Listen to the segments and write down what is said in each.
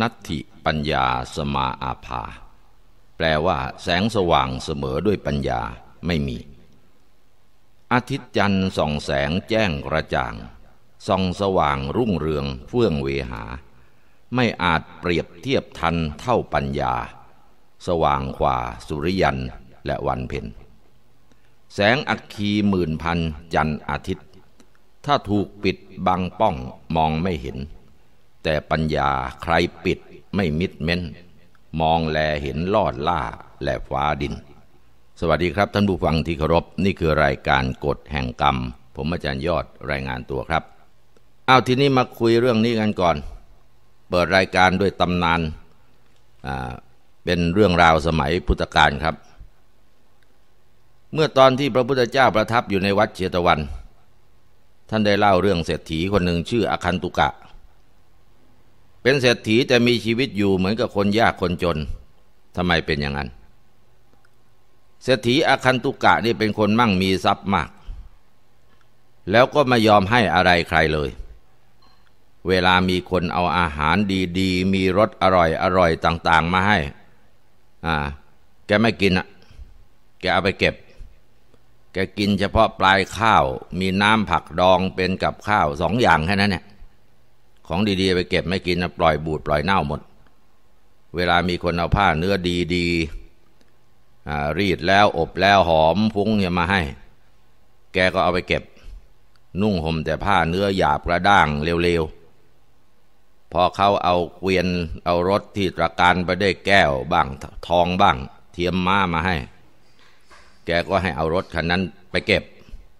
นัตถิปัญญาสมาอาภา แปลว่าแสงสว่างเสมอด้วยปัญญาไม่มี อาทิตย์จันทร์ส่องแสงแจ้งกระจ่างส่องสว่างรุ่งเรืองเฟื่องเวหา ไม่อาจเปรียบเทียบทันเท่าปัญญา สว่างขวาสุริยันและวันเพ็ญแสงอัคคีหมื่นพันจันอาทิตย์ ถ้าถูกปิดบังป้องมองไม่เห็นแต่ปัญญาใครปิดไม่มิดเม้น มองแลเห็นลอดล่าและฟ้าดิน สวัสดีครับท่านผู้ฟังที่เคารพนี่คือรายการกฎแห่งกรรม ผมอาจารย์ยอดรายงานตัวครับ เอาทีนี้มาคุยเรื่องนี้กันก่อน เปิดรายการด้วยตำนานเป็นเรื่องราวสมัยพุทธกาลครับ เมื่อตอนที่พระพุทธเจ้าประทับอยู่ในวัดเชตวัน ท่านได้เล่าเรื่องเศรษฐีคนหนึ่งชื่ออคันตุกะเป็นเศรษฐีแต่มีชีวิตอยู่เหมือนกับคนยากคนจนทำไมเป็นอย่างนั้นเศรษฐีอคันตุกะนี่เป็นคนมั่งมีทรัพย์มาก แล้วก็ไม่ยอมให้อะไรใครเลย เวลามีคนเอาอาหารดี ๆ มีรสอร่อยอร่อยต่าง ๆ มาให้อ่าแกไม่กินอ่ะแกเอาไปเก็บ แกกินเฉพาะปลายข้าว มีน้ำผักดองเป็นกับข้าวสองอย่างแค่นั้นเนี่ยของดีๆ ไปเก็บไม่กินนะปล่อยบูดปล่อยเน่าหมด เวลามีคนเอาผ้าเนื้อดีๆรีดแล้วอบแล้วหอมพุ้งเนี่ยมาให้ แกก็เอาไปเก็บ นุ่งห่มแต่ผ้าเนื้อหยาบกระด้างเร็วๆ พอเขาเอาเกวียนเอารถที่ตระการไปได้แก้วบ้างทองบ้าง เทียมม้ามาให้ แกก็ให้เอารถคันนั้น ไปเก็บ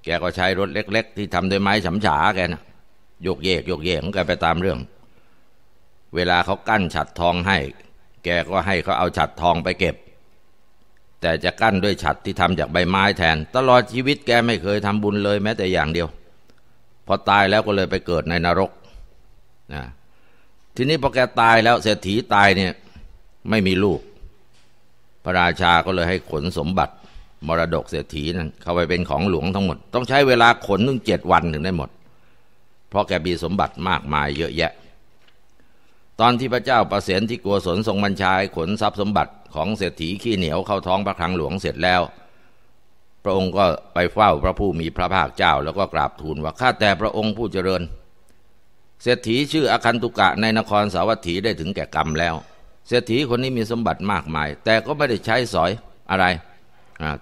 แกก็ใช้รถเล็กๆ ที่ทำด้วยไม้ฉำฉาแกนะ่ะยกเยกยกเยกของแกไปตามเรื่อง เวลาเขากั้นฉัดทองให้ แกก็ให้เขาเอาฉัดทองไปเก็บ แต่จะกั้นด้วยฉัดที่ทำจากใบไม้แทน ตลอดชีวิตแกไม่เคยทำบุญเลยแม้แต่อย่างเดียวพอตายแล้วก็เลยไปเกิดในนรกนะทีนี้พอแกตายแล้วเศรษฐีตายเนี่ยไม่มีลูกพระราชาก็เลยให้ขนสมบัติ มรดกเศรษฐีนั่นเข้าไปเป็นของหลวงทั้งหมด ต้องใช้เวลาขนถึงเจ็ดวันถึงได้หมดเพราะแกมีสมบัติมากมายเยอะแยะ ตอนที่พระเจ้าประเสนที่กัวสนทรงบัญชาย ขนทรัพย์สมบัติของเศรษฐีขี้เหนียวเข้าท้องพระคลังหลวงเสร็จแล้ว พระองค์ก็ไปเฝ้าพระผู้มีพระภาคเจ้า แล้วก็กราบทูลว่าข้าแต่พระองค์ผู้เจริญเศรษฐีชื่ออคันตุกะในนครสาวัตถีได้ถึงแก่กรรมแล้ว เศรษฐีคนนี้มีสมบัติมากมาย แต่ก็ไม่ได้ใช้สอยอะไร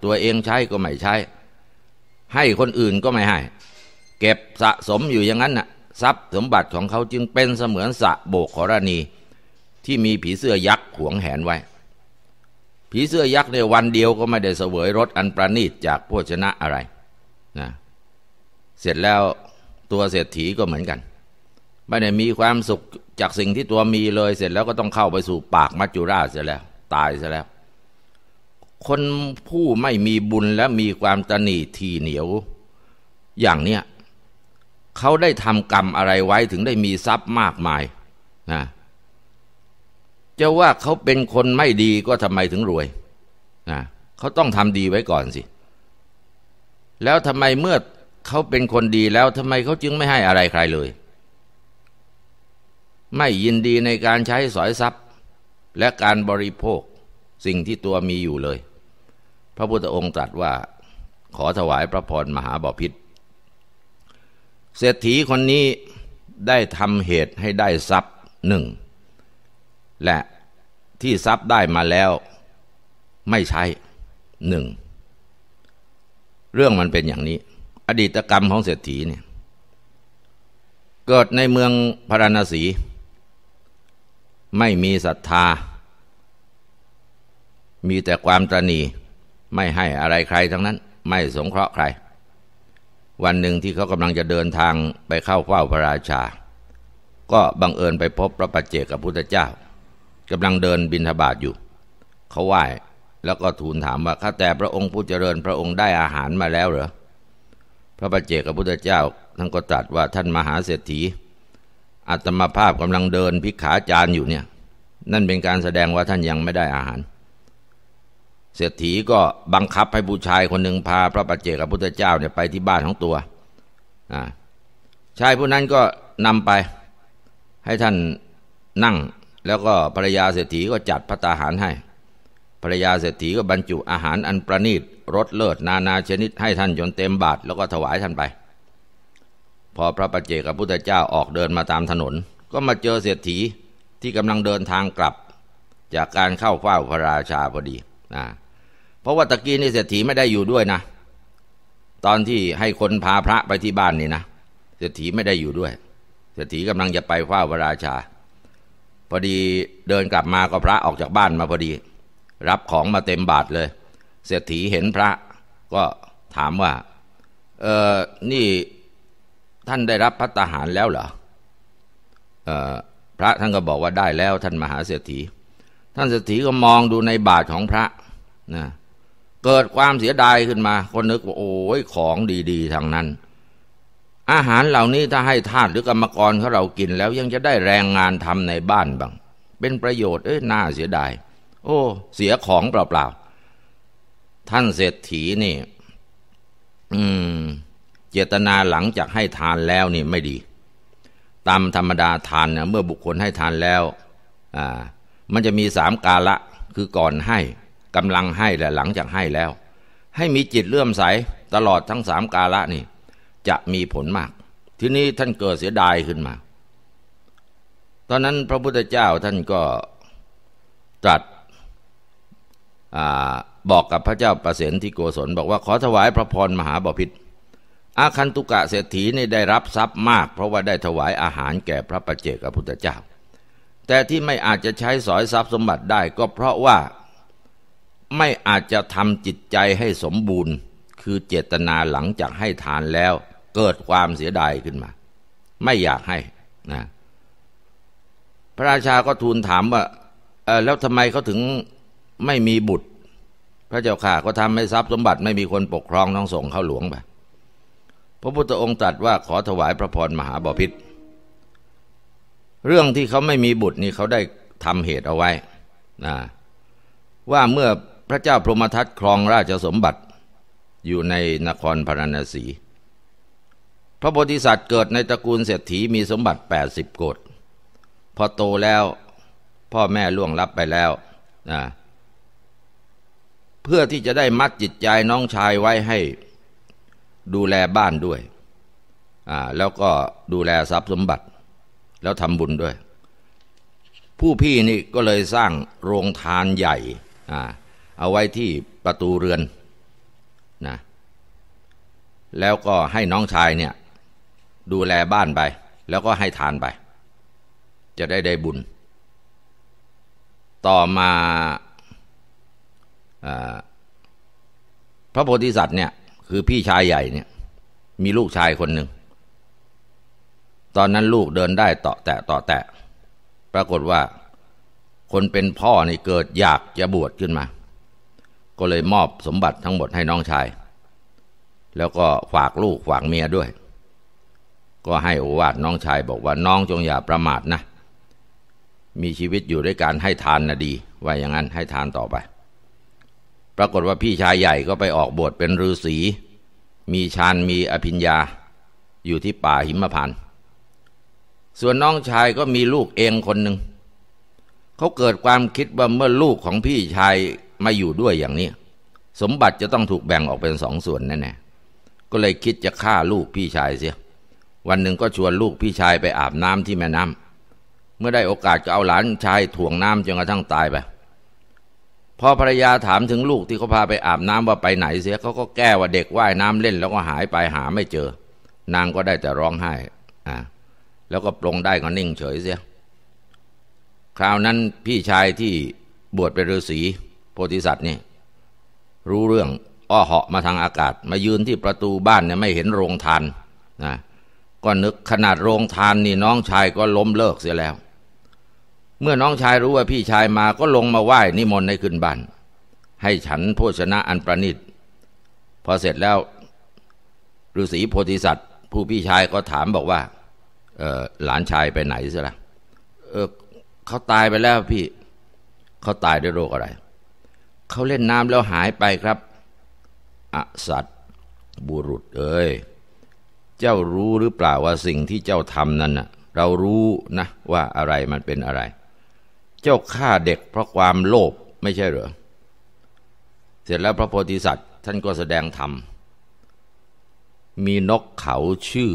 ตัวเองใช้ก็ไม่ใช้ให้คนอื่นก็ไม่ให้เก็บสะสมอยู่อย่างนั้นน่ะทรัพย์สมบัติของเขาจึงเป็นเสมือนสะโบกขรณี ที่มีผีเสื้อยักษ์หวงแหนไว้ผีเสื้อยักษ์ในวันเดียวก็ไม่ได้เสวยรสอันประณีตจากโภชนะอะไรนะเสร็จแล้วตัวเศรษฐีก็เหมือนกัน ไม่ได้มีความสุขจากสิ่งที่ตัวมีเลย เสร็จแล้วก็ต้องเข้าไปสู่ปากมัจจุราชเสียแล้ว ตายเสียแล้ว คนผู้ไม่มีบุญและมีความตนีทีเหนียวอย่างเนี้ยเขาได้ทำกรรมอะไรไว้ถึงได้มีทรัพย์มากมาย นะ จะว่าเขาเป็นคนไม่ดีก็ทำไมถึงรวย นะ เขาต้องทำดีไว้ก่อนสิ แล้วทำไมเมื่อเขาเป็นคนดีแล้วทำไมเขาจึงไม่ให้อะไรใครเลย ไม่ยินดีในการใช้สอยทรัพย์และการบริโภคสิ่งที่ตัวมีอยู่เลย พระพุทธองค์ตรัสว่า ขอถวายพระพรมหาบาพิษเศรษฐีคนนี้ได้ทำเหตุให้ได้ทรัพย์หนึ่ง และที่ทรัพย์ได้มาแล้วไม่ใช้หนึ่ง เรื่องมันเป็นอย่างนี้ อดีตกรรมของเศรษฐีเนี่ยเกิดในเมืองพาราณสี ไม่มีศรัทธา มีแต่ความตรณีไม่ให้อะไรใครทั้งนั้น ไม่สงเคราะห์ใครวันหนึ่งที่เขากำลังจะเดินทางไปเข้าเฝ้า พระราชา ก็บังเอิญไปพบพระปัจเจกกับพุทธเจ้ากำลังเดินบินทบาทอยู่ เขาไหว้แล้วก็ทูลถามว่า ข้าแต่พระองค์ผู้เจริญพระองค์ได้อาหารมาแล้วเหรอพระปัจเจกกับพุทธเจ้าท่านก็ตรัสว่าท่านมหาเศรษฐีอัตมาภาพกำลังเดินพิขาจารอยู่เนี่ย นั่นเป็นการแสดงว่าท่านยังไม่ได้อาหารเศรษฐีก็บังคับให้ผู้ชายคนหนึ่งพา พระปัจเจกพุทธเจ้าเนี่ยไปที่บ้านของตัว ชายผู้นั้นก็นำไปให้ท่านนั่ง แล้วก็ภรรยาเศรษฐีก็จัดพระตาหารให้ภรรยาเศรษฐีก็บรรจุอาหารอันประณีตรสเลิศนานาชนิดให้ท่านจนเต็มบาทแล้วก็ถวายท่านไป พอพระปัจเจกพุทธเจ้าออกเดินมาตามถนน ก็มาเจอเศรษฐีที่กำลังเดินทางกลับจากการเข้าเฝ้าพระราชาพอดีนะเพราะว่าตะกี้นี่เศรษฐีไม่ได้อยู่ด้วยนะตอนที่ให้คนพาพระไปที่บ้านนี่นะเศรษฐีไม่ได้อยู่ด้วยเศรษฐีกำลังจะไปเฝ้าพระราชา พอดีเดินกลับมาก็พระออกจากบ้านมาพอดี รับของมาเต็มบาทเลยเศรษฐีเห็นพระก็ถามว่า เออนี่ท่านได้รับพัตหารแล้วเหรอออพระท่านก็บอกว่าได้แล้วท่านมหาเศรษฐีท่านเศรษฐีก็มองดูในบาทของพระนะเกิดความเสียดายขึ้นมาก็นึกว่าโอ้ยของดี ๆทางนั้น อาหารเหล่านี้ถ้าให้ทาสหรือกรรมกรเขาเรากินแล้ว ยังจะได้แรงงานทำในบ้านบ้างเป็นประโยชน์เอ้ยน่าเสียดายโอ้ เสียของเปล่าๆท่านเศรษฐีนี่อืมเจตนาหลังจากให้ทานแล้วนี่ไม่ดี ตามธรรมดาทานเนี่ยเมื่อบุคคลให้ทานแล้ว อ่า มันจะมีสามกาละคือก่อนให้กำลังให้และหลังจากให้แล้ว ให้มีจิตเลื่อมใสตลอดทั้งสามกาละนี่ จะมีผลมาก ทีนี้ท่านเกิดเสียดายขึ้นมา ตอนนั้นพระพุทธเจ้าท่านก็ตรัสอบอกกับพระเจ้าประเสนที่โกศลบอกว่า ขอถวายพระพรมหาบพิษอาคันตุกะเศรษฐีนี่ได้รับทรัพย์มาก เพราะว่าได้ถวายอาหารแก่พระปรจเจกพระพุทธเจ้าแต่ที่ไม่อาจจะใช้สอยทรัพย์สมบัติได้ ก็เพราะว่าไม่อาจจะทำจิตใจให้สมบูรณ์ คือเจตนาหลังจากให้ทานแล้ว เกิดความเสียดายขึ้นมา ไม่อยากให้นะ พระราชาก็ทูลถามว่าแล้วทำไมเขาถึงไม่มีบุตร พระเจ้าข่าก็ทำให้ทรัพย์สมบัติ ไม่มีคนปกครองต้องส่งเข้าหลวงไปพระพุทธองค์ตรัสว่าขอถวายพระพรมหาบาพิษ เรื่องที่เขาไม่มีบุตรนี่เขาได้ทำเหตุเอาไว้นะว่าเมื่อพระเจ้าพรหมทัตครองราชสมบัติอยู่ในนครพาราณสี พระโพธิสัตว์เกิดในตระกูลเศรษฐีมีสมบัติ 80 โกดพอโตแล้วพ่อแม่ล่วงลับไปแล้วนะเพื่อที่จะได้มัดจิตใจน้องชายไว้ให้ ดูแลบ้านด้วย แล้วก็ดูแลทรัพย์สมบัติ แล้วทำบุญด้วย ผู้พี่นี่ก็เลยสร้างโรงทานใหญ่เอาไว้ที่ประตูเรือนนะ แล้วก็ให้น้องชายเนี่ยดูแลบ้านไป แล้วก็ให้ทานไป จะได้ได้บุญ ต่อมาอพระโพธิสัตว์เนี่ยคือพี่ชายใหญ่เนี่ยมีลูกชายคนหนึ่ง ตอนนั้นลูกเดินได้ต่อแตะต่อแตะ ปรากฏว่าคนเป็นพ่อนี่เกิดอยากจะบวชขึ้นมาก็เลยมอบสมบัติทั้งหมดให้น้องชาย แล้วก็ฝากลูกฝากเมียด้วย ก็ให้โอวาทน้องชายบอกว่าน้องจงอย่าประมาทนะ มีชีวิตอยู่ด้วยการให้ทานนะดี ว่าอย่างนั้นให้ทานต่อไป ปรากฏว่าพี่ชายใหญ่ก็ไปออกบวชเป็นฤาษี มีฌานมีอภิญญา อยู่ที่ป่าหิมพานต์ ส่วนน้องชายก็มีลูกเองคนหนึ่ง เขาเกิดความคิดว่าเมื่อลูกของพี่ชายมาอยู่ด้วยอย่างนี้ สมบัติจะต้องถูกแบ่งออกเป็นสองส่วนแน่ๆก็เลยคิดจะฆ่าลูกพี่ชายเสีย วันหนึ่งก็ชวนลูกพี่ชายไปอาบน้ำที่แม่น้ำ เมื่อได้โอกาสก็เอาหลานชายถ่วงน้ำจนกระทั่งตายไปพอภรรยาถามถึงลูกที่เขาพาไปอาบน้ำว่าไปไหนเสียเขาก็แก้ว่าเด็กว่ายน้ำเล่นแล้วก็หายไปหาไม่เจอ นางก็ได้แต่ร้องไห้อ่าแล้วก็ปรงได้ก็นิ่งเฉยเสีย คราวนั้นพี่ชายที่บวชเป็นฤาษีโพธิสัตว์นี่รู้เรื่อง อ้อเหาะมาทางอากาศ มายืนที่ประตูบ้านเนี่ยไม่เห็นโรงทานนะก็นึกขนาดโรงทานนี่น้องชายก็ล้มเลิกเสียแล้ว เมื่อน้องชายรู้ว่าพี่ชายมาก็ลงมาไหว้นิมนต์ให้ขึ้นบ้านให้ฉันโภชนะอันประณีตพอเสร็จแล้วฤาษีโพธิสัตว์ผู้พี่ชายก็ถามบอกว่าหลานชายไปไหนเสียละ่ะเขาตายไปแล้วพี่เขาตายด้วยโรคอะไรเขาเล่นน้ำแล้วหายไปครับอสัตว์บุรุษ เอ้ยเจ้ารู้หรือเปล่าว่าสิ่งที่เจ้าทำนั้นเรารู้นะ ว่าอะไรมันเป็นอะไร เจ้าฆ่าเด็กเพราะความโลภไม่ใช่เหรอเสร็จแล้วพระโพธิสัตว์ ท่านก็แสดงธรรม มีนกเขาชื่อ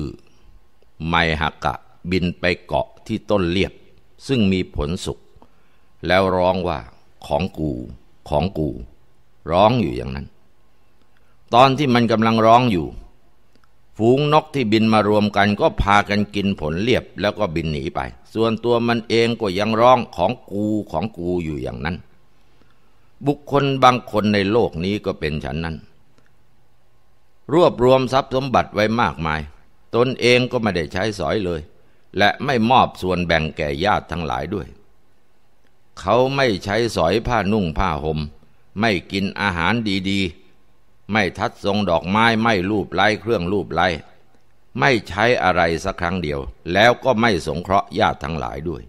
ไมหกะบินไปเกาะที่ต้นเลียบซึ่งมีผลสุกแล้วร้องว่าของกูของกูร้องอยู่อย่างนั้น ตอนที่มันกำลังร้องอยู่ ฝูงนกที่บินมารวมกันก็พากันกินผลเลียบแล้วก็บินหนีไป ส่วนตัวมันเองก็ยังร้องของกูของกูอยู่อย่างนั้น บุคคลบางคนในโลกนี้ก็เป็นฉันนั้น รวบรวมทรัพย์สมบัติไว้มากมาย ตนเองก็ไม่ได้ใช้สอยเลย และไม่มอบส่วนแบ่งแก่ญาติทั้งหลายด้วยเขาไม่ใช้สอยผ้านุ่งผ้าหม่มไม่กินอาหารดี ๆ ไม่ทัดทรงดอกไม้ไม่รูปไล่เครื่องรูปไล่ไม่ใช้อะไรสักครั้งเดียว แล้วก็ไม่สงเคราะห์ญาติทั้งหลายด้วย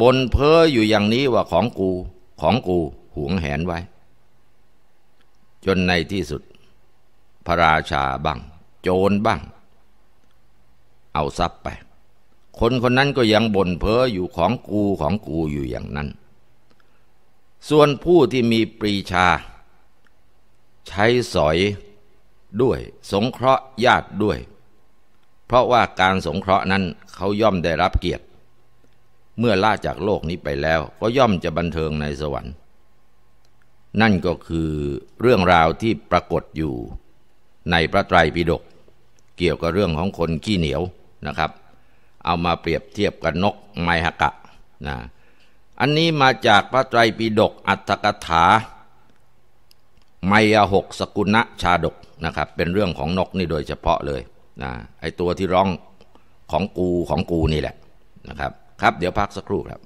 บนเพ้ออยู่อย่างนี้ว่าของกูของกูหวงแหนไว้ จนในที่สุด พระราชาบ้างโจรบ้าง เอาทรัพย์ไปคนคนนั้นก็ยังบ่นเพ้ออยู่ของกูของกูอยู่อย่างนั้น ส่วนผู้ที่มีปรีชา ใช้สอยด้วยสงเคราะห์ญาติด้วย เพราะว่าการสงเคราะห์นั้นเขาย่อมได้รับเกียรติ เมื่อล่าจากโลกนี้ไปแล้วก็ย่อมจะบันเทิงในสวรรค์ นั่นก็คือเรื่องราวที่ปรากฏอยู่ ในพระไตรปิฎก เกี่ยวกับเรื่องของคนขี้เหนียวนะครับเอามาเปรียบเทียบกับนกไมหกะนะอันนี้มาจากพระไตรปิฎกอัตถกถา ไมยหกสกุณะชาดกนะครับ เป็นเรื่องของนกนี่โดยเฉพาะเลยนะไอตัวที่ร้องของกูของกูนี่แหละนะครับ ครับ เดี๋ยวพักสักครู่ครับ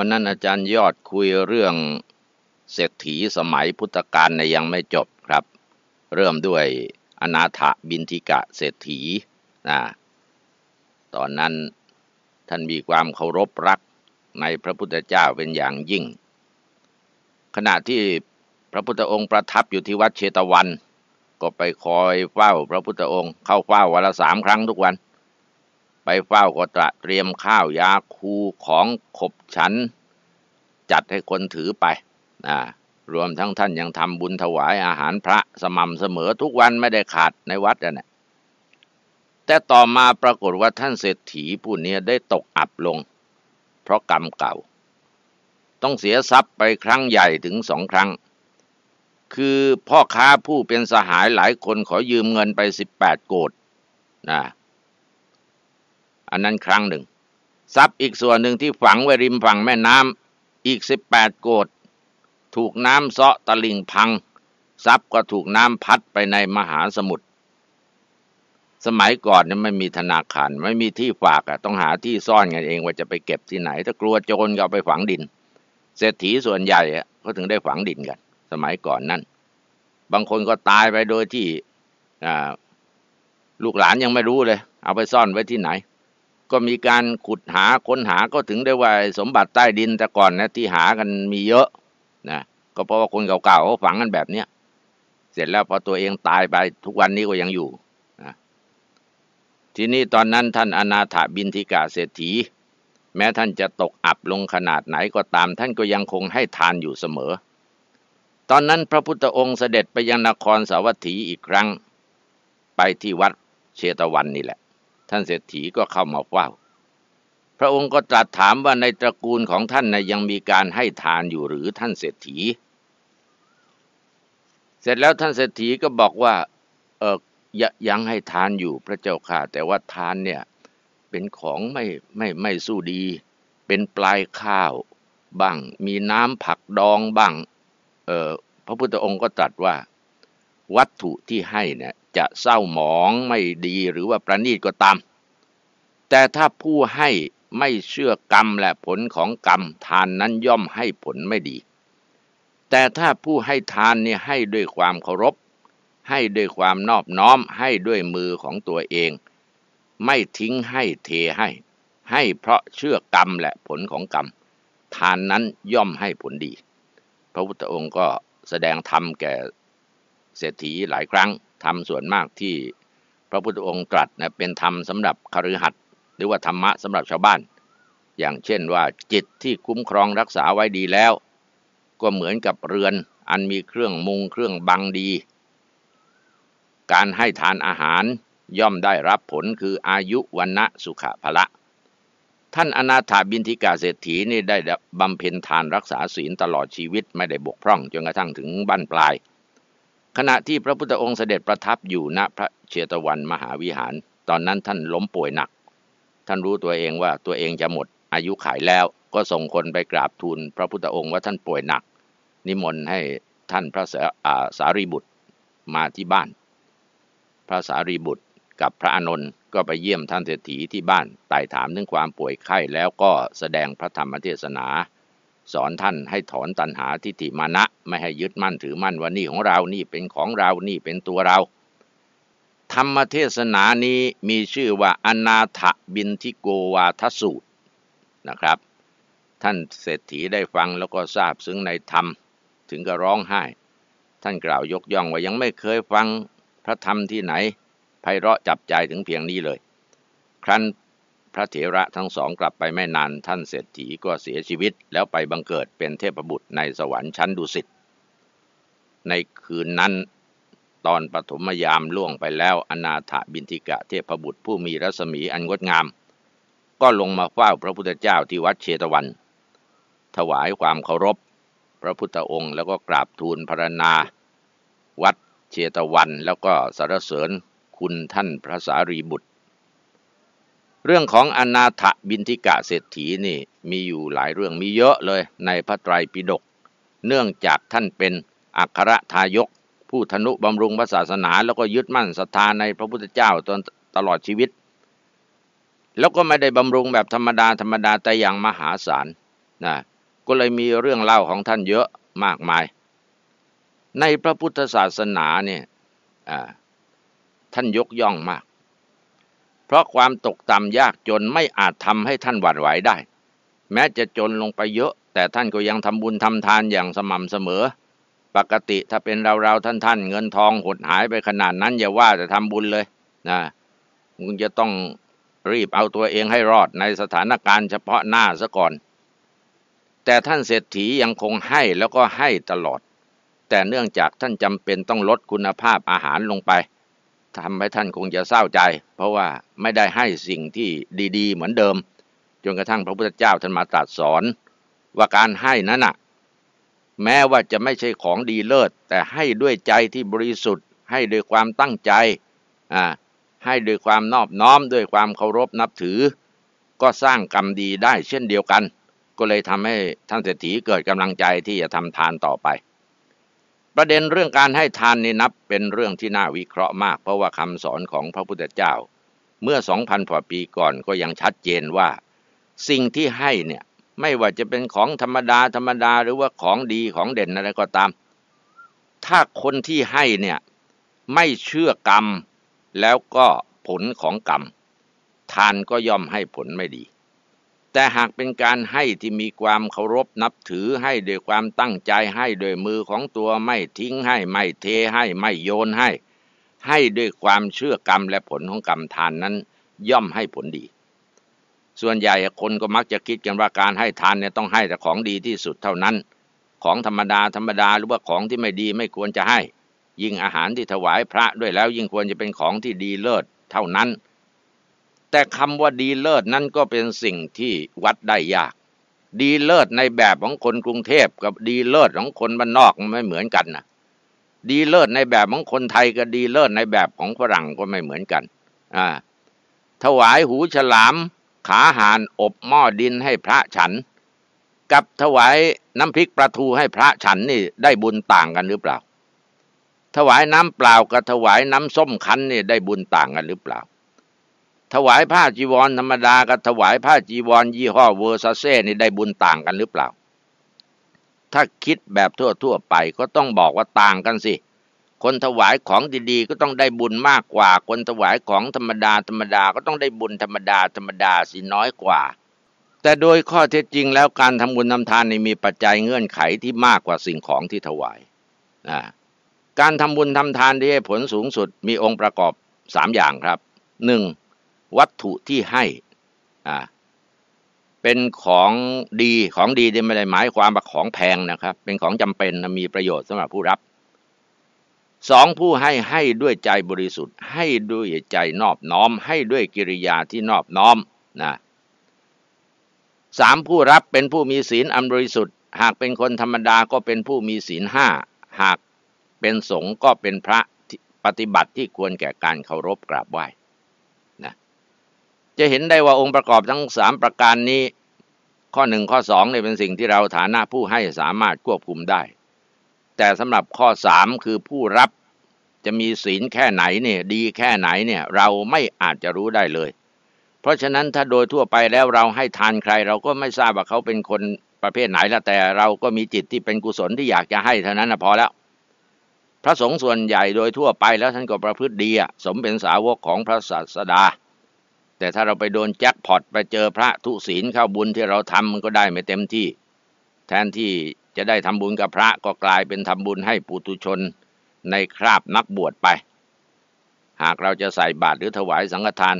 วันนั้นอาจารย์ยอดคุยเรื่องเศรษฐีสมัยพุทธกาลในยังไม่จบครับ เริ่มด้วยอนาถบินทิกะเศรษฐีนะตอนนั้นท่านมีความเคารพรักในพระพุทธเจ้าเป็นอย่างยิ่ง ขณะที่พระพุทธองค์ประทับอยู่ที่วัดเชตวัน ก็ไปคอยเฝ้าพระพุทธองค์เข้าเฝ้าวันละสามครั้งทุกวันไปเฝ้าก็ตระเตรียมข้าวยาคูของขบฉันจัดให้คนถือไปนะรวมทั้งท่านยังทำบุญถวายอาหารพระสม่ำเสมอทุกวันไม่ได้ขาดในวัดนะแต่ต่อมาปรากฏว่าท่านเศรษฐีผู้นี้ได้ตกอับลงเพราะกรรมเก่า ต้องเสียทรัพย์ไปครั้งใหญ่ถึงสองครั้ง คือพ่อค้าผู้เป็นสหายหลายคนขอยืมเงินไปสิบแปดโกดนะอันนั้นครั้งหนึ่งทรัพย์อีกส่วนหนึ่งที่ฝังไว้ริมฝั่งแม่น้ำอีกสิบแปดโกดถูกน้ำเซาะ ตะลิ่งพัง ทรัพย์ก็ถูกน้ำพัดไปในมหาสมุทรสมัยก่อนเนี่ยไม่มีธนาคาร ไม่มีที่ฝากอะต้องหาที่ซ่อนกันเองว่าจะไปเก็บที่ไหน ถ้ากลัวโจรก็เอาไปฝังดิน เศรษฐีส่วนใหญ่อะก็ถึงได้ฝังดินกัน สมัยก่อนนั่นบางคนก็ตายไปโดยที่ลูกหลานยังไม่รู้เลย เอาไปซ่อนไว้ที่ไหนก็มีการขุดหาค้นหาก็ถึงได้ว่าสมบัติใต้ดินแต่ก่อนนะที่หากันมีเยอะนะก็เพราะว่าคนเก่าๆเขาฝังกันแบบเนี้ยเสร็จแล้ว พอตัวเองตายไปทุกวันนี้ก็ยังอยู่นะทีนี้ตอนนั้นท่านอนาถบินธิกาเศรษฐี แม้ท่านจะตกอับลงขนาดไหนก็ตามท่านก็ยังคงให้ทานอยู่เสมอ ตอนนั้นพระพุทธองค์เสด็จไปยังนครสาวัตถีอีกครั้งไปที่วัดเชตวันนี่แหละท่านเศรษฐีก็เข้ามาเฝ้า พระองค์ก็ตรัสถามว่าในตระกูลของท่านนะยังมีการให้ทานอยู่หรือท่านเศรษฐี เสร็จแล้วท่านเศรษฐีก็บอกว่าเออยังให้ทานอยู่พระเจ้าค่ะแต่ว่าทานเนี่ยเป็นของไม่ไม่ไม่สู้ดี เป็นปลายข้าวบ้างมีน้ำผักดองบ้างเออพระพุทธองค์ก็ตรัสว่าวัตถุที่ให้เนี่ยจะเศร้าหมองไม่ดีหรือว่าประณีตก็ตาม แต่ถ้าผู้ให้ไม่เชื่อกรรมและผลของกรรม ทานนั้นย่อมให้ผลไม่ดี แต่ถ้าผู้ให้ทานเนี่ยให้ด้วยความเคารพ ให้ด้วยความนอบน้อมให้ด้วยมือของตัวเอง ไม่ทิ้งให้เทให้ ให้เพราะเชื่อกรรมและผลของกรรม ทานนั้นย่อมให้ผลดี พระพุทธองค์ก็แสดงธรรมแก่เศรษฐีหลายครั้งทำส่วนมากที่พระพุทธองค์ตรัสนะเป็นธรรมสำหรับคฤหัสถ์หรือว่าธรรมะสำหรับชาวบ้าน อย่างเช่นว่าจิตที่คุ้มครองรักษาไว้ดีแล้ว ก็เหมือนกับเรือนอันมีเครื่องมุงเครื่องบังดี การให้ทานอาหารย่อมได้รับผลคืออายุวันนะสุขะพละ ท่านอนาถาบินทิกาเศรษฐีนี่ได้บำเพ็ญทานรักษาศีลตลอดชีวิต ไม่ได้บกพร่อง จนกระทั่งถึงบั้นปลายขณะที่พระพุทธองค์เสด็จประทับอยู่ณพระเชตวันมหาวิหาร ตอนนั้นท่านล้มป่วยหนัก ท่านรู้ตัวเองว่าตัวเองจะหมดอายุขายแล้วก็ส่งคนไปกราบทูลพระพุทธองค์ว่าท่านป่วยหนัก นิมนต์ให้ท่านพระสารีบุตรมาที่บ้านพระสารีบุตรกับพระอนนท์ก็ไปเยี่ยมท่านเศรษฐีที่บ้านไต่ถามถึงความป่วยไข้แล้วก็แสดงพระธรรมเทศนาสอนท่านให้ถอนตัณหาทิฏฐิมานะ ไม่ให้ยึดมั่นถือมั่นว่านี่ของเรานี่เป็นของเรานี่เป็นตัวเรา ธรรมเทศนานี้มีชื่อว่า อนาถบินทิโกวาทสูตรนะครับ ท่านเศรษฐีได้ฟังแล้วก็ทราบซึ้งในธรรมถึงก็ร้องไห้ ท่านกล่าวยกย่องว่ายังไม่เคยฟังพระธรรมที่ไหนไพเราะจับใจถึงเพียงนี้เลย ครั้นระเถระทั้งสองกลับไปไม่นานท่านเศรษฐีก็เสียชีวิตแล้วไปบังเกิดเป็นเทพบุตรในสวรรค์ชั้นดุสิตในคืนนั้นตอนปฐมยามล่วงไปแล้วอนาถบินทิกะเทพบุตรผู้มีรัศมีอันงดงาม ก็ลงมาเฝ้าพระพุทธเจ้าที่วัดเชตวัน ถวายความเคารพ พระพุทธองค์แล้วก็กราบทูลพรรณนาวัดเชตวันแล้วก็สรรเสริญคุณท่านพระสารีบุตรเรื่องของอนาถบินทิกะเศรษฐีนี่มีอยู่หลายเรื่องมีเยอะเลยในพระไตรปิฎกเนื่องจากท่านเป็นอัครทายก ผู้ธนุบำรุงพระศาสนา แล้วก็ยึดมั่นศรัทธาในพระพุทธเจ้าตนตลอดชีวิต แล้วก็ไม่ได้บำรุงแบบธรรมดาธรรมดาแต่อย่างมหาศาลนะก็เลยมีเรื่องเล่าของท่านเยอะมากมาย ในพระพุทธศาสนาเนี่ยท่านยกย่องมากเพราะความตกต่ำยากจนไม่อาจทำให้ท่านหวั่นไหวได้ แม้จะจนลงไปเยอะ แต่ท่านก็ยังทำบุญทำทานอย่างสม่ำเสมอ ปกติถ้าเป็นเราๆท่านๆเงินทองหดหายไปขนาดนั้น อย่าว่าจะทำบุญเลยนะคุณจะต้องรีบเอาตัวเองให้รอดในสถานการณ์เฉพาะหน้าซะก่อน แต่ท่านเศรษฐียังคงให้แล้วก็ให้ตลอด แต่เนื่องจากท่านจำเป็นต้องลดคุณภาพอาหารลงไปทำให้ท่านคงจะเศร้าใจ เพราะว่าไม่ได้ให้สิ่งที่ดีๆ เหมือนเดิม จนกระทั่งพระพุทธเจ้าท่านมาตรัสสอน ว่าการให้นั้นนะแม้ว่าจะไม่ใช่ของดีเลิศ แต่ให้ด้วยใจที่บริสุทธิ์ ให้ด้วยความตั้งใจอ่าให้ด้วยความนอบน้อมด้วยความเคารพนับถือ ก็สร้างกรรมดีได้เช่นเดียวกัน ก็เลยทำให้ท่านเศรษฐีเกิดกำลังใจที่จะทำทานต่อไปประเด็นเรื่องการให้ทานนี่นับเป็นเรื่องที่น่าวิเคราะห์มาก เพราะว่าคำสอนของพระพุทธเจ้า เมื่อสองพันกว่าปีก่อนก็ยังชัดเจนว่า สิ่งที่ให้เนี่ยไม่ว่าจะเป็นของธรรมดาธรรมดาหรือว่าของดีของเด่นอะไรก็ตาม ถ้าคนที่ให้เนี่ย ไม่เชื่อกรรมแล้วก็ผลของกรรม ทานก็ย่อมให้ผลไม่ดีแต่หากเป็นการให้ที่มีความเคารพนับถือให้ด้วยความตั้งใจให้ด้วยมือของตัวไม่ทิ้งให้ไม่เทให้ไม่โยนให้ ให้ด้วยความเชื่อกรรมและผลของกรรมทานนั้นย่อมให้ผลดี ส่วนใหญ่คนก็มักจะคิดกันว่าการให้ทานเนี่ยต้องให้แต่ของดีที่สุดเท่านั้น ของธรรมดาธรรมดาหรือว่าของที่ไม่ดีไม่ควรจะให้ ยิ่งอาหารที่ถวายพระด้วยแล้วยิ่งควรจะเป็นของที่ดีเลิศเท่านั้นแต่คำว่าดีเลิศนั่นก็เป็นสิ่งที่วัดได้ยาก ดีเลิศในแบบของคนกรุงเทพกับดีเลิศของคนบ้านนอกไม่เหมือนกันนะดีเลิศในแบบของคนไทยกับดีเลิศในแบบของฝรั่งก็ไม่เหมือนกันอ่าถวายหูฉลามขาหานอบหม้อดินให้พระฉัน กับถวายน้ำพริกปลาทูให้พระฉันนี่ได้บุญต่างกันหรือเปล่า ถวายน้ำเปล่ากับถวายน้ำส้มคั้นนี่ได้บุญต่างกันหรือเปล่าถวายผ้าจีวร ธรรมดากับถวายผ้าจีวรยี่ห้อเวอร์ซาเซ่นี่ได้บุญต่างกันหรือเปล่า ถ้าคิดแบบทั่วทั่วไปก็ต้องบอกว่าต่างกันสิ คนถวายของดีๆก็ต้องได้บุญมากกว่าคนถวายของธรรมดาธรรมดา ก็ต้องได้บุญธรรมดาธรรมดาสิน้อยกว่า แต่โดยข้อเท็จจริงแล้วการทำบุญทำทานนี่มีปัจจัยเงื่อนไขที่มากกว่าสิ่งของที่ถวาย การทำบุญทำทานที่ให้ผลสูงสุดมีองค์ประกอบสามอย่างครับ หนึ่งวัตถุที่ให้อ่าเป็นของดีของดีไม่ได้หมายความว่าของแพงนะครับ เป็นของจำเป็นมีประโยชน์สำหรับผู้รับสองผู้ให้ให้ด้วยใจบริสุทธิ์ ให้ด้วยใจนอบน้อมให้ด้วยกิริยาที่นอบน้อมนะสามผู้รับเป็นผู้มีศีลอันบริสุทธิ์ หากเป็นคนธรรมดาก็เป็นผู้มีศีลห้า หากเป็นสงฆ์ก็เป็นพระปฏิบัติที่ควรแก่การเคารพกราบไหว้จะเห็นได้ว่าองค์ประกอบทั้งสามประการนี้ ข้อหนึ่งข้อสองเนี่ยเป็นสิ่งที่เราฐานะผู้ให้สามารถควบคุมได้ แต่สำหรับข้อสามคือผู้รับจะมีศีลแค่ไหนเนี่ยดีแค่ไหนเนี่ยเราไม่อาจจะรู้ได้เลย เพราะฉะนั้นถ้าโดยทั่วไปแล้วเราให้ทานใคร เราก็ไม่ทราบว่าเขาเป็นคนประเภทไหนละแต่ เราก็มีจิตที่เป็นกุศลที่อยากจะให้เท่านั้นนะพอแล้ว พระสงฆ์ส่วนใหญ่โดยทั่วไปแล้วท่านก็ประพฤติดีสมเป็นสาวกของพระศาสดาแต่ถ้าเราไปโดนแจ็คพอตไปเจอพระทุศีลเข้าบุญที่เราทำมันก็ได้ไม่เต็มที่ แทนที่จะได้ทำบุญกับพระก็กลายเป็นทำบุญให้ปุตุชนในคราบนักบวชไป หากเราจะใส่บาตรหรือถวายสังฆทาน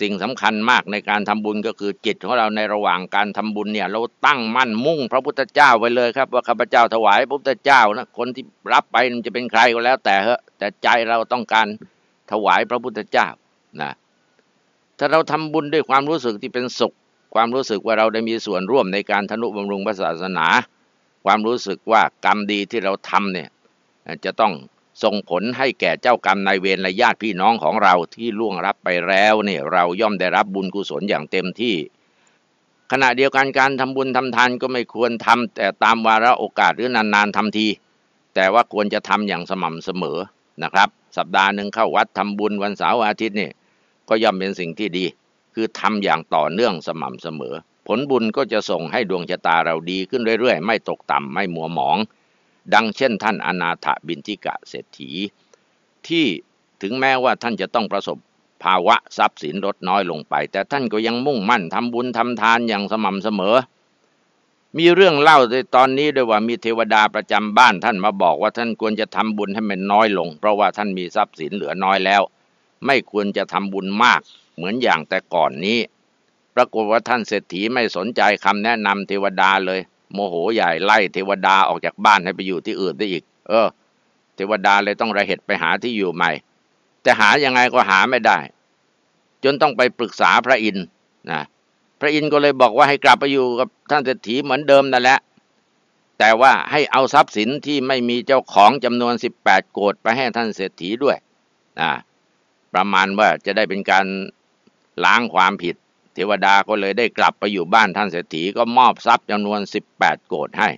สิ่งสำคัญมากในการทำบุญก็คือจิตของเราในระหว่างการทำบุญเนี่ย เราตั้งมั่นมุ่ง พระพุทธเจ้าไว้เลยครับว่าข้าพเจ้าถวายพระพุทธเจ้านะคนที่รับไปมันจะเป็นใครก็แล้ว แต่เหอะแต่ใจเราต้องการถวายพระพุทธเจ้านะถ้าเราทำบุญด้วยความรู้สึกที่เป็นสุขความรู้สึกว่าเราได้มีส่วนร่วมในการทนุบำรุงศาสนา ความรู้สึกว่ากรรมดีที่เราทำเนี่ยจะต้องส่งผลให้แก่เจ้ากรรมนายเวรและญาติพี่น้องของเราที่ล่วงรับไปแล้วเนี่ยเราย่อมได้รับบุญกุศลอย่างเต็มที่ ขณะเดียวกันการทำบุญทำทานก็ไม่ควรทำแต่ตามวาระโอกาสหรือนานๆทำทีแต่ว่าควรจะทำอย่างสม่ำเสมอนะครับ สัปดาห์หนึ่งเข้าวัดทำบุญวันเสาร์อาทิตย์เนี่ยก็ย่อมเป็นสิ่งที่ดี คือทำอย่างต่อเนื่องสม่ำเสมอ ผลบุญก็จะส่งให้ดวงชะตาเราดีขึ้นเรื่อยๆ ไม่ตกต่ำ ไม่มัวหมอง ดังเช่นท่านอนาถบินทิกะเศรษฐี ที่ถึงแม้ว่าท่านจะต้องประสบ ภาวะทรัพย์สินลดน้อยลงไป แต่ท่านก็ยังมุ่งมั่นทำบุญทำทานอย่างสม่ำเสมอ มีเรื่องเล่าในตอนนี้ด้วยว่ามีเทวดาประจำบ้านท่านมาบอกว่าท่านควรจะทำบุญให้มันน้อยลง เพราะว่าท่านมีทรัพย์สินเหลือน้อยแล้วไม่ควรจะทำบุญมาก เหมือนอย่างแต่ก่อนนี้ปรากฏว่าท่านเศรษฐีไม่สนใจคำแนะนำเทวดาเลย โมโหใหญ่ไล่เทวดาออกจากบ้านให้ไปอยู่ที่อื่นได้อีก เออเทวดาเลยต้องระเหตุไปหาที่อยู่ใหม่ แต่หายังไงก็หาไม่ได้ จนต้องไปปรึกษาพระอินทร์นะพระอินทร์ก็เลยบอกว่าให้กลับไปอยู่กับท่านเศรษฐีเหมือนเดิมนั่นแหละแต่ว่าให้เอาทรัพย์สินที่ไม่มีเจ้าของจำนวน18โกดไปให้ท่านเศรษฐีด้วยนะประมาณว่าจะได้เป็นการล้างความผิด เทวดาก็เลยได้กลับไปอยู่บ้านท่านเศรษฐีก็มอบทรัพย์จำนวน 18 โกดให้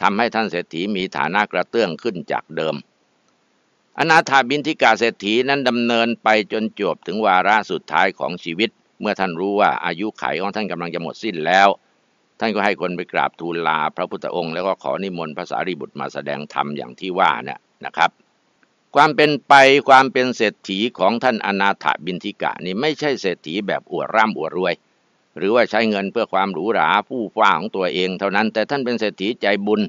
ทำให้ท่านเศรษฐีมีฐานะกระเตื้องขึ้นจากเดิม อนาถาบินทิกาเศรษฐีนั้นดำเนินไปจนจบถึงวาระสุดท้ายของชีวิต เมื่อท่านรู้ว่าอายุไขของท่านกำลังจะหมดสิ้นแล้ว ท่านก็ให้คนไปกราบทูลลา พระพุทธองค์แล้วก็ขอนิมนต์พระสารีบุตรมาแสดงธรรมอย่างที่ว่าเนี่ยนะครับความเป็นไปความเป็นเศรษฐีของท่าน อนาถบินทิกะ นี่ไม่ใช่เศรษฐีแบบอวดร่ำอวดรวย หรือว่าใช้เงินเพื่อความหรูหราผู้ฟ้าของตัวเองเท่านั้นแต่ท่านเป็นเศรษฐีใจบุญ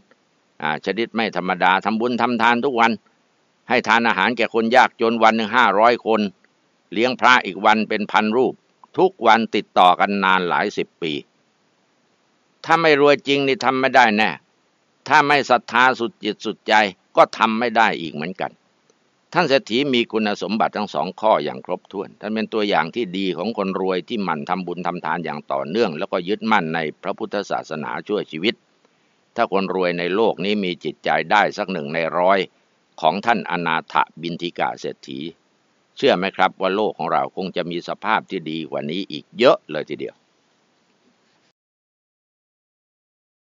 ชนิดไม่ธรรมดาทำบุญทำทานทุกวัน ให้ทานอาหารแก่คนยากจนวันหนึ่งห้าร้อยคน เลี้ยงพระอีกวันเป็นพันรูปทุกวันติดต่อกันนานหลายสิบปี ถ้าไม่รวยจริงนี่ทำไม่ได้แน่ถ้าไม่ศรัทธาสุดจิตสุดใจก็ทำไม่ได้อีกเหมือนกันท่านเศรษฐีมีคุณสมบัติทั้งสองข้ออย่างครบถ้วน ท่านเป็นตัวอย่างที่ดีของคนรวยที่หมั่นทำบุญทำทานอย่างต่อเนื่อง แล้วก็ยึดมั่นในพระพุทธศาสนาช่วยชีวิต ถ้าคนรวยในโลกนี้มีจิตใจได้สักหนึ่งในร้อยของท่านอนาถบินทิกาเศรษฐีเชื่อไหมครับว่าโลกของเราคงจะมีสภาพที่ดีกว่านี้อีกเยอะเลยทีเดียว